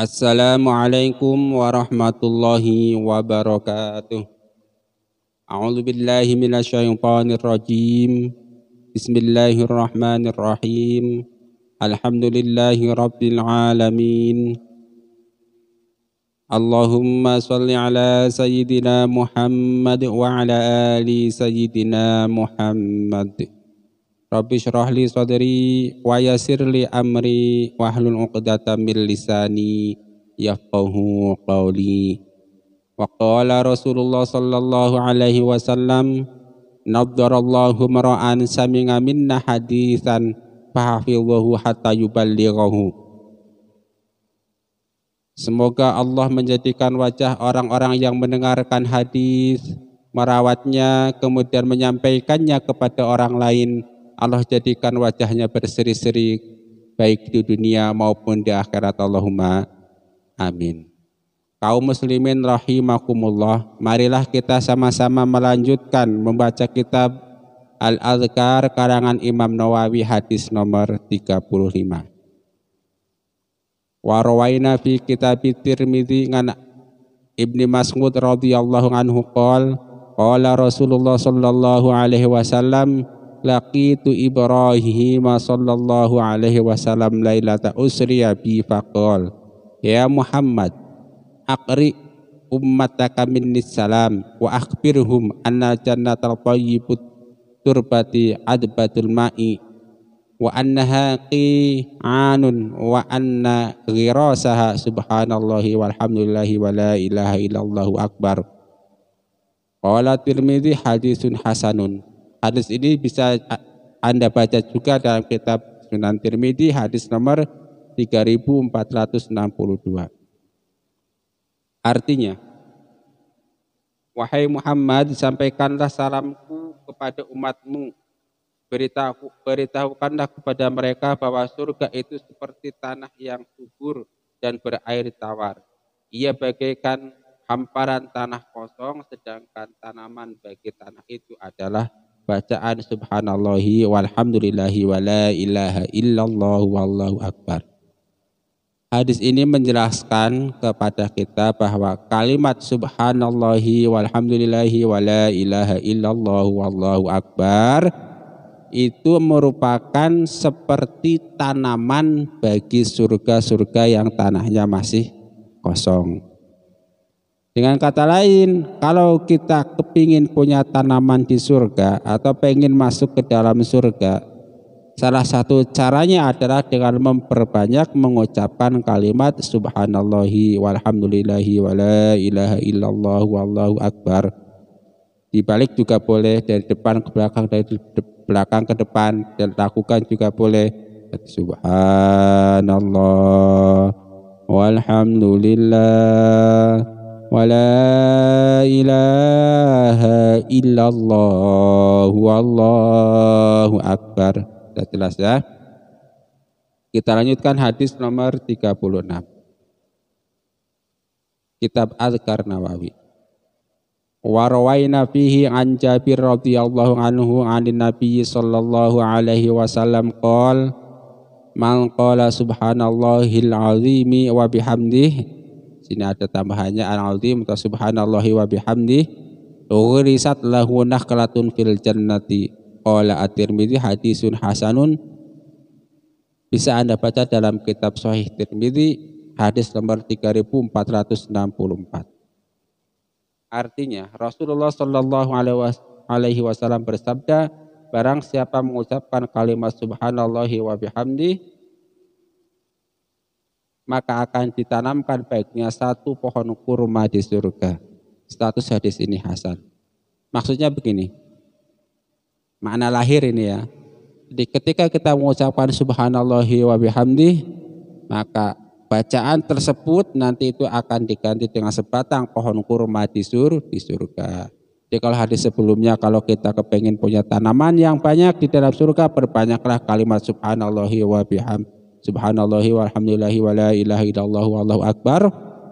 Assalamualaikum warahmatullahi wabarakatuh. A'udzu billahi minasyaitonir rajim. Bismillahirrahmanirrahim. Alhamdulillahi rabbil alamin. Allahumma salli ala sayyidina Muhammad wa ala ali sayyidina Muhammad. Rabbi syrah li sadri wa yasirli amri wahlul uqdata min lisani yafqahu qawli. Wa qala Rasulullah sallallahu alaihi wasallam naddarallahu mar'an sami'a minna haditsan fahafidhahu hatta yuballighahu. Semoga Allah menjadikan wajah orang-orang yang mendengarkan hadis, merawatnya, kemudian menyampaikannya kepada orang lain Allah jadikan wajahnya berseri-seri baik di dunia maupun di akhirat Allahumma amin kaum muslimin rahimakumullah marilah kita sama-sama melanjutkan membaca kitab Al-Azkar karangan Imam Nawawi hadis nomor 35 Warawaina fi kitab Tirmidzi ngan Ibni Mas'ud radhiyallahu anhu qol qala Rasulullah sallallahu alaihi wasallam laqitu Ibrahim sallallahu alaihi wasallam lailata usriya bi faqal ya Muhammad aqri ummataka minni salam wa akhbirhum anna jannatal tayyibut turbati adbatul ma'i wa annaha qi'anun wa anna ghirasaha subhanallahi walhamdulillahi wa la ilaha illallahu akbar qala tirmidzi hadisun hasanun Hadis ini bisa Anda baca juga dalam kitab Sunan Tirmidzi hadis nomor 3462. Artinya, wahai Muhammad, sampaikanlah salamku kepada umatmu. Beritahu, beritahukanlah kepada mereka bahwa surga itu seperti tanah yang subur dan berair tawar. Ia bagaikan hamparan tanah kosong, sedangkan tanaman bagi tanah itu adalah bacaan subhanallahi walhamdulillahi wa la ilaha illallah wallahu akbar. Hadis ini menjelaskan kepada kita bahwa kalimat subhanallahi walhamdulillahi wa la ilaha illallah wallahu akbar itu merupakan seperti tanaman bagi surga-surga yang tanahnya masih kosong. Dengan kata lain, kalau kita kepingin punya tanaman di surga atau pengen masuk ke dalam surga, salah satu caranya adalah dengan memperbanyak mengucapkan kalimat subhanallahi walhamdulillahi la ilaha illallah wallahu akbar. Di balik juga boleh dari depan ke belakang dari belakang ke depan dan lakukan juga boleh subhanallah walhamdulillah ولا إله إلا الله والله أكبر sudah jelas ya kita lanjutkan hadis nomor 36 kitab Azkar Nawawi Warawaina fihi an Jabir radhiyallahu anhu anin Nabi sallallahu alaihi wasallam qol man qala subhanallahil azimi wa bihamdihi sini ada tambahannya al-azim atau subhanallahi wa bihamdi ghurisat lahu nakhlatun fil jannati qala at-tirmidzi hadisun hasanun bisa Anda baca dalam kitab sahih Tirmidzi hadis nomor 3464 Artinya Rasulullah Shallallahu alaihi wasallam bersabda barang siapa mengucapkan kalimat subhanallahi wa bihamdi maka akan ditanamkan baiknya satu pohon kurma di surga. Status hadis ini Hasan. Maksudnya begini, makna lahir ini ya. Jadi ketika kita mengucapkan subhanallahi wa bihamdi, maka bacaan tersebut nanti itu akan diganti dengan sebatang pohon kurma di sur di surga. Jadi kalau hadis sebelumnya kalau kita kepengen punya tanaman yang banyak di dalam surga, perbanyaklah kalimat subhanallahi wa bihamdi subhanallah walhamdulillah wa la ilaha illallah wallahu akbar.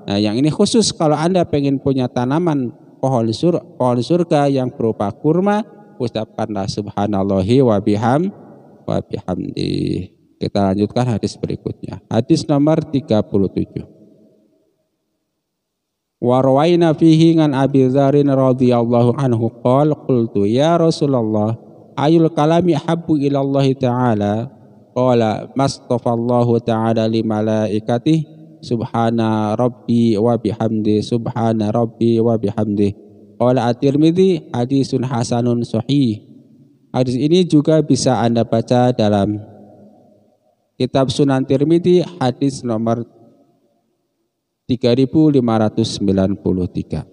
Nah, yang ini khusus kalau Anda pengen punya tanaman pohon surga, pohon surga yang berupa kurma, ucapkanlah subhanallah wa biham wa bihamdi. Kita lanjutkan hadis berikutnya. Hadis nomor 37. Warwaina fihi ngan Abi Dzarin radhiyallahu anhu qol qultu ya Rasulullah ayul kalami habbu Allah ta'ala qala mastafallahu ta'ala li malaikati subhana rabbi wa bihamdi subhana rabbi wa bihamdi qala at-tirmidzi hadisun hasanun sahih hadis ini juga bisa Anda baca dalam kitab Sunan Tirmidzi hadis nomor 3593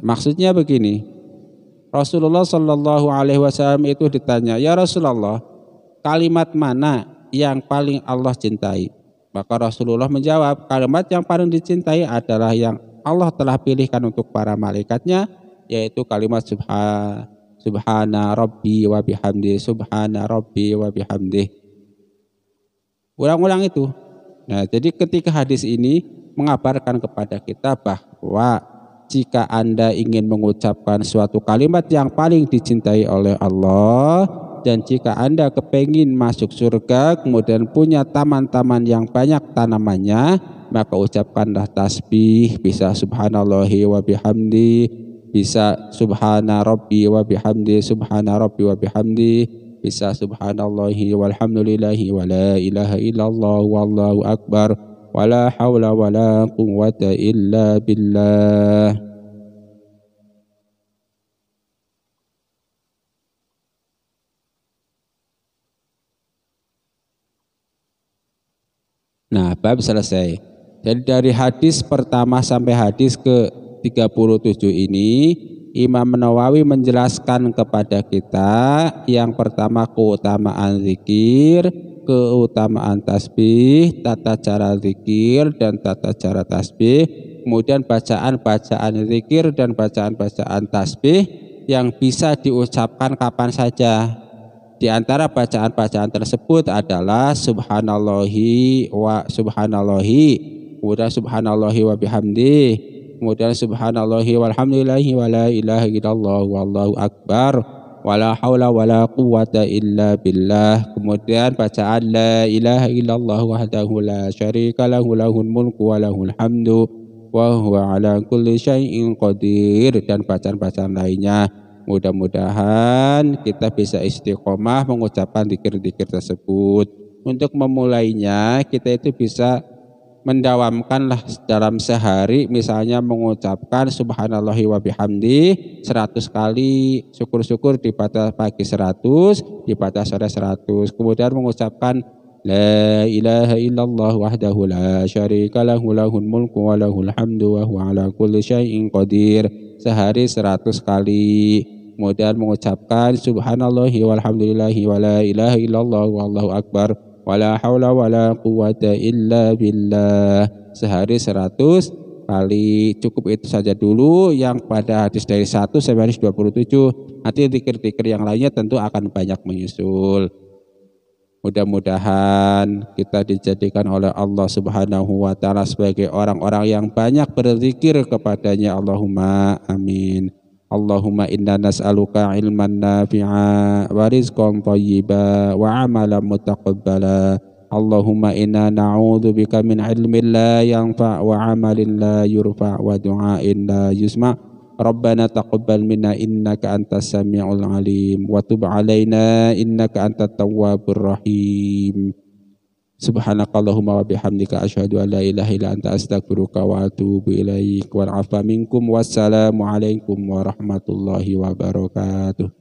Maksudnya begini, Rasulullah Shallallahu Alaihi Wasallam itu ditanya, ya Rasulullah, kalimat mana yang paling Allah cintai? Maka Rasulullah menjawab, kalimat yang paling dicintai adalah yang Allah telah pilihkan untuk para malaikatnya, yaitu kalimat subha, subhana rabbi wa bihamdi, subhana rabbi wa bihamdi. Ulang-ulang itu. Nah, jadi ketika hadis ini mengabarkan kepada kita bahwa jika Anda ingin mengucapkan suatu kalimat yang paling dicintai oleh Allah dan jika Anda kepengin masuk surga kemudian punya taman-taman yang banyak tanamannya maka ucapkanlah tasbih bisa subhanallahi wa bihamdi bisa subhana rabbi wa bihamdi subhana rabbi wa bihamdi bisa subhanallahi walhamdulillahi wa la ilaha illallah wallahu akbar ولا حول ولا قوة إلا بالله Nah, bab selesai. Jadi dari hadis pertama sampai hadis ke-37 ini Imam Nawawi menjelaskan kepada kita yang pertama keutamaan zikir, keutamaan tasbih, tata cara zikir dan tata cara tasbih, kemudian bacaan-bacaan zikir dan bacaan-bacaan tasbih yang bisa diucapkan kapan saja. Di antara bacaan-bacaan tersebut adalah subhanallahi wa subhanallahi, kemudian subhanallahi wa bihamdi, kemudian subhanallahi walhamdulillahi wa la ilaha illallah wallahu akbar wala haula wala quwata illa billah kemudian bacaan la ilaha illallah wahdahu la syarika lahu lahul mulku wa lahul hamdu wa huwa ala kulli syai'in qadir dan bacaan-bacaan lainnya mudah-mudahan kita bisa istiqomah mengucapkan dikir-dikir tersebut untuk memulainya kita itu bisa mendawamkanlah dalam sehari misalnya mengucapkan subhanallahi wa bihamdi 100 kali syukur-syukur di batas pagi 100 di batas sore 100 kemudian mengucapkan la ilaha illallah wahdahu la syarika lahu lahul mulku wa lahul hamdu wa huwa ala kulli syai'in qadir sehari 100 kali kemudian mengucapkan subhanallahi walhamdulillahi wa la ilaha illallah wallahu akbar wala haula wala quwata illa billah sehari 100 kali cukup itu saja dulu yang pada hadis dari 1 sampai hadis 27 nanti dikir-dikir yang lainnya tentu akan banyak menyusul mudah-mudahan kita dijadikan oleh Allah Subhanahu wa taala sebagai orang-orang yang banyak berzikir kepadanya Allahumma amin Allahumma inna nas'aluka ilman nafi'a wa rizqan thayyiba wa amalan mutaqabbala Allahumma inna na'udhu bika min ilmin la yanfa' wa amalin la yurfa' wa du'ain la yusma' Rabbana taqabbal minna innaka antas samiul alim wa tub alaina innaka antat tawwabur rahim Subhanakallahumma wa bihamdika asyhadu an la ilaha illa anta astaghfiruka wa atubu ilaik. Wa afa minkum wassalamu alaikum warahmatullahi wabarakatuh.